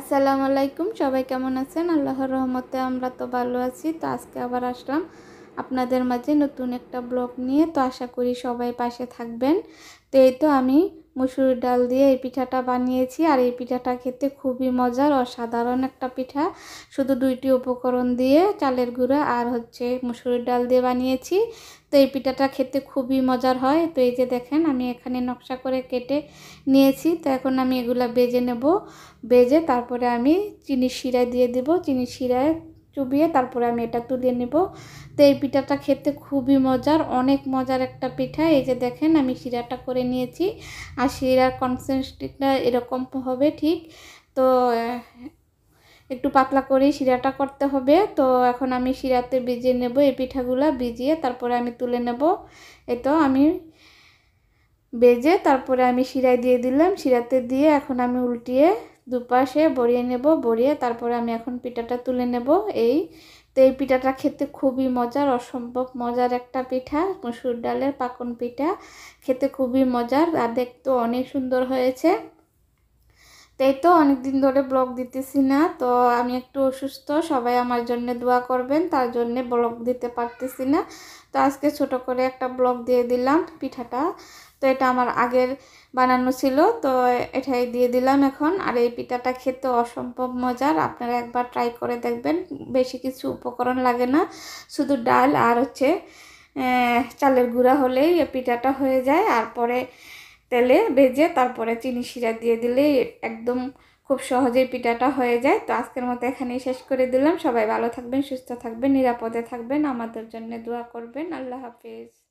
আসসালামু আলাইকুম সবাই কেমন আছেন আল্লাহর রহমতে আমরা তো ভালো আছি তো আজকে আবার আসলাম আপনাদের মাঝে নতুন একটা ব্লগ নিয়ে তো আশা করি সবাই পাশে থাকবেন তো এই তো আমি মুসুর ডাল দিয়ে এই পিঠাটা বানিয়েছি আর এই পিঠাটা খেতে খুবই মজার অসাধারণ একটা পিঠা শুধু দুইটি উপকরণ দিয়ে চালের গুঁড়া আর হচ্ছে মুসুর ডাল দিয়ে বানিয়েছি তো এই পিঠাটা খেতে খুবই মজার হয় তো এই যে দেখেন আমি এখানে নকশা করে কেটে নিয়েছি তো এখন আমি এগুলা বেজে নেব বেজে তারপরে আমি চিনি শিরা দিয়ে দেব চিনি শিরায় চুবিয়ে তারপরে আমি এটা তুলে নেব তো এই পিঠাটা খেতে খুবই মজার অনেক মজার একটা পিঠা এই যে দেখেন আমি শিরাটা করে নিয়েছি আর শিরার কনসিস্টেন্সটা এরকম হবে ঠিক তো একটু পাতলা করে শিরাটা করতে হবে তো এখন আমি শিরাতে ভিজিয়ে নেব এই পিঠাগুলো ভিজিয়ে তারপরে আমি তুলে নেব এ তো আমি বেজে তারপরে আমি শিরায় দিয়ে দিলাম শিরাতে দিয়ে এখন আমি উল্টিয়ে দুপাশে বড়িয়ে নেব বড়িয়ে তারপরে আমি এখন পিঠাটা তুলে নেব এই তো এই পিঠাটা খেতে খুবই মজার অসম্ভব মজার একটা পিঠা মসুর ডালের পাকন পিঠা খেতে খুবই মজার আর দেখতে অনেক সুন্দর হয়েছে তাই তো অনেকদিন ধরে ব্লগ দিতেছি না তো আমি একটু অসুস্থ সবাই আমার জন্য দোয়া করবেন তার জন্য ব্লগ দিতে পারতেছি না তো আজকে ছোট করে একটা ব্লগ দিয়ে দিলাম পিঠাটা তো এটা আমার আগের বানানো ছিল তো এটাই দিয়ে দিলাম এখন আর এই পিঠাটা খেতে অসম্ভব মজার আপনারা একবার ট্রাই করে দেখবেন বেশি কিছু উপকরণ লাগে না শুধু ডাল আর হচ্ছে চালের গুঁড়া হলেই পিঠাটা হয়ে যায় আর পরে তেলে ভেজে তারপরে চিনি শিরা দিয়ে দিলেই একদম খুব সহজেই পিঠাটা হয়ে যায় তো আজকের মতো এখানেই শেষ করে দিলাম সবাই ভালো থাকবেন সুস্থ থাকবেন নিরাপদে থাকবেন আমাদের জন্য দোয়া করবেন আল্লাহ হাফিজ